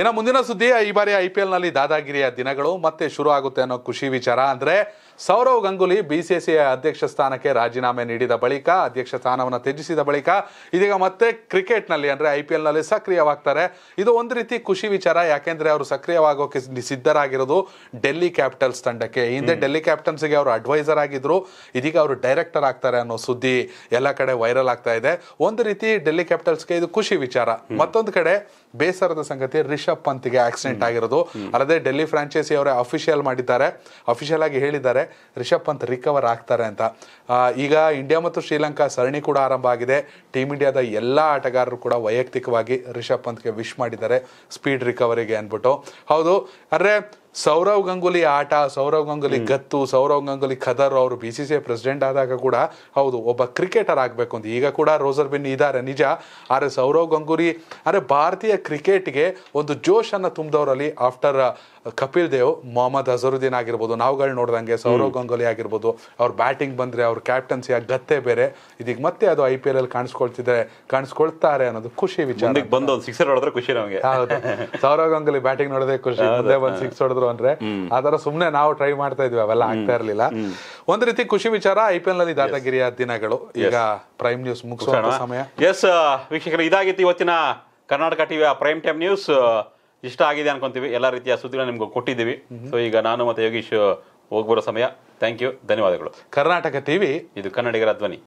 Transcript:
ಇನ್ನು ಮುಂದಿನ ಸುದ್ದಿ ಈ ಬಾರಿ ಐ ಪಿ ಎಲ್ ನಲ್ಲಿ ದಾದಾಗಿರಿಯ ದಿನಗಳು ಮತ್ತೆ ಶುರು ಆಗುತ್ತೆ ಅನ್ನೋ ಖುಷಿ ವಿಚಾರ ಅಂದ್ರೆ ಸೌರವ್ ಗಂಗೂಲಿ ಬಿಸಿಸಿ ಅಧ್ಯಕ್ಷ ಸ್ಥಾನಕ್ಕೆ ರಾಜೀನಾಮೆ ನೀಡಿದ ಬಳಿಕ ಅಧ್ಯಕ್ಷ ಸ್ಥಾನವನ್ನು ತ್ಯಜಿಸಿದ ಬಳಿಕ ಇದೀಗ ಮತ್ತೆ ಕ್ರಿಕೆಟ್ ನಲ್ಲಿ ಅಂದ್ರೆ ಐ ನಲ್ಲಿ ಸಕ್ರಿಯವಾಗ್ತಾರೆ ಇದು ಒಂದು ರೀತಿ ಖುಷಿ ವಿಚಾರ ಯಾಕೆಂದ್ರೆ ಅವರು ಸಕ್ರಿಯವಾಗೋಕೆ ಸಿದ್ಧರಾಗಿರೋದು ಡೆಲ್ಲಿ ಕ್ಯಾಪಿಟಲ್ಸ್ ತಂಡಕ್ಕೆ ಹಿಂದೆ ಡೆಲ್ಲಿ ಗೆ ಅವರು ಅಡ್ವೈಸರ್ ಆಗಿದ್ರು ಇದೀಗ ಅವರು ಡೈರೆಕ್ಟರ್ ಆಗ್ತಾರೆ ಅನ್ನೋ ಸುದ್ದಿ ಎಲ್ಲ ಕಡೆ ವೈರಲ್ ಆಗ್ತಾ ಇದೆ ಒಂದು ರೀತಿ ಡೆಲ್ಲಿ ಗೆ ಇದು ಖುಷಿ ವಿಚಾರ ಮತ್ತೊಂದು ಕಡೆ ಬೇಸರದ ಸಂಗತಿ ಸಂಗತಿ ರಿಷಬ್ ಪಂತ್ಗೆ ಆಕ್ಸಿಡೆಂಟ್ ಆಗಿರೋದು ಅಲ್ಲದೆ ಡೆಲ್ಲಿ ಫ್ರಾಂಚೈಸಿ ಅವರೇ ಅಫಿಷಿಯಲ್ ಮಾಡಿದ್ದಾರೆ ಅಫಿಷಿಯಲ್ ಆಗಿ ಹೇಳಿದ್ದಾರೆ ರಿಷಬ್ ಪಂತ್ ರಿಕವರ್ ಆಗ್ತಾರೆ ಅಂತ ಈಗ ಇಂಡಿಯಾ ಮತ್ತು ಶ್ರೀಲಂಕಾ ಸರಣಿ ಕೂಡ ಆರಂಭ ಆಗಿದೆ ಟೀಮ್ ಇಂಡಿಯಾದ ಎಲ್ಲ ಆಟಗಾರರು ಕೂಡ ವೈಯಕ್ತಿಕವಾಗಿ ರಿಷಬ್ ಪಂತ್ಗೆ ವಿಶ್ ಮಾಡಿದ್ದಾರೆ ಸ್ಪೀಡ್ ರಿಕವರಿಗೆ ಅಂದ್ಬಿಟ್ಟು ಹೌದು ಅಂದರೆ ಸೌರವ್ ಗಂಗೂಲಿ ಆಟ ಸೌರವ್ ಗಂಗೂಲಿ ಗತ್ತು ಸೌರವ್ ಗಂಗೂಲಿ ಖದರ್ ಅವರು B C C I president ಆದಾಗ ಕೂಡ ಹೌದು ಒಬ್ಬ ಕ್ರಿಕೆಟರ್ ಆಗಬೇಕು ಅಂತ ಈಗ ಕೂಡ ರೋಸರ್ ಬಿನ್ ಇದ್ದಾರೆ ನಿಜ ಆದರೆ ಸೌರವ್ ಗಂಗೂಲಿ ಅಂದರೆ ಭಾರತೀಯ ಕ್ರಿಕೆಟ್ಗೆ ಒಂದು ಜೋಶನ್ನು ತುಂಬಿದವರಲ್ಲಿ ಆಫ್ಟರ್ ಕಪಿಲ್ ದೇವ್ ಮೊಹಮ್ಮದ್ ಅಜರುದ್ದೀನ್ ಆಗಿರ್ಬೋದು ನಾವುಗಳು ನೋಡ್ದಂಗೆ ಸೌರವ್ ಗಂಗೂಲಿ ಆಗಿರ್ಬೋದು ಅವ್ರ ಬ್ಯಾಟಿಂಗ್ ಬಂದರೆ ಅವ್ರ ಕ್ಯಾಪ್ಟನ್ಸಿ ಆಗಿ ಗತ್ತೆ ಬೇರೆ ಇದೀಗ ಮತ್ತೆ ಅದು ಐ ಪಿ ಎಲ್ ಅಲ್ಲಿ ಕಾಣಿಸ್ಕೊಳ್ತಿದ್ದಾರೆ ಕಾಣಿಸ್ಕೊಳ್ತಾರೆ ಅನ್ನೋದು ಖುಷಿ ವಿಚಾರ ಬಂದು ಸಿಕ್ಸರ್ ಹೊಡೆದ್ರೆ ಖುಷಿ ನಮಗೆ ಹೌದು ಸೌರವ್ ಗಂಗೂಲಿ ಬ್ಯಾಟಿಂಗ್ ನೋಡೋದೇ ಖುಷಿ ಮುಂದೆ ಒಂದು ಸಿಕ್ಸ್ ಹೊಡೆದ್ರು ಅಂದ್ರೆ ಆ ತರ ನಾವು ಟ್ರೈ ಮಾಡ್ತಾ ಇದ್ವಿ ಅವೆಲ್ಲ ಆಗ್ತಾ ಇರಲಿಲ್ಲ ಒಂದ್ ರೀತಿ ಖುಷಿ ವಿಚಾರ ಐಪಿಎಲ್ ನಲ್ಲಿ ದಾಟಗಿರಿಯ ದಿನಗಳು ಈಗ ಪ್ರೈಮ್ ನ್ಯೂಸ್ ಮುಗಿಸೋಣ ಸಮಯ ಎಸ್ ವೀಕ್ಷಕರು ಇದಾಗಿತ್ತು ಇವತ್ತಿನ ಕರ್ನಾಟಕ ಟಿವಿಯ ಪ್ರೈಮ್ ಟೈಮ್ ನ್ಯೂಸ್ ಇಷ್ಟ ಆಗಿದೆ ಅನ್ಕೊಂತೀವಿ ಎಲ್ಲ ರೀತಿಯ ಸುದ್ದಿಗಳನ್ನ ನಿಮ್ಗೆ ಕೊಟ್ಟಿದ್ದೀವಿ ಸೊ ಈಗ ನಾನು ಮತ್ತೆ ಯೋಗೀಶ್ ಹೋಗ್ಬರೋ ಸಮಯ ಥ್ಯಾಂಕ್ ಯು ಧನ್ಯವಾದಗಳು ಕರ್ನಾಟಕ ಟಿವಿ ಇದು ಕನ್ನಡಿಗರ ಧ್ವನಿ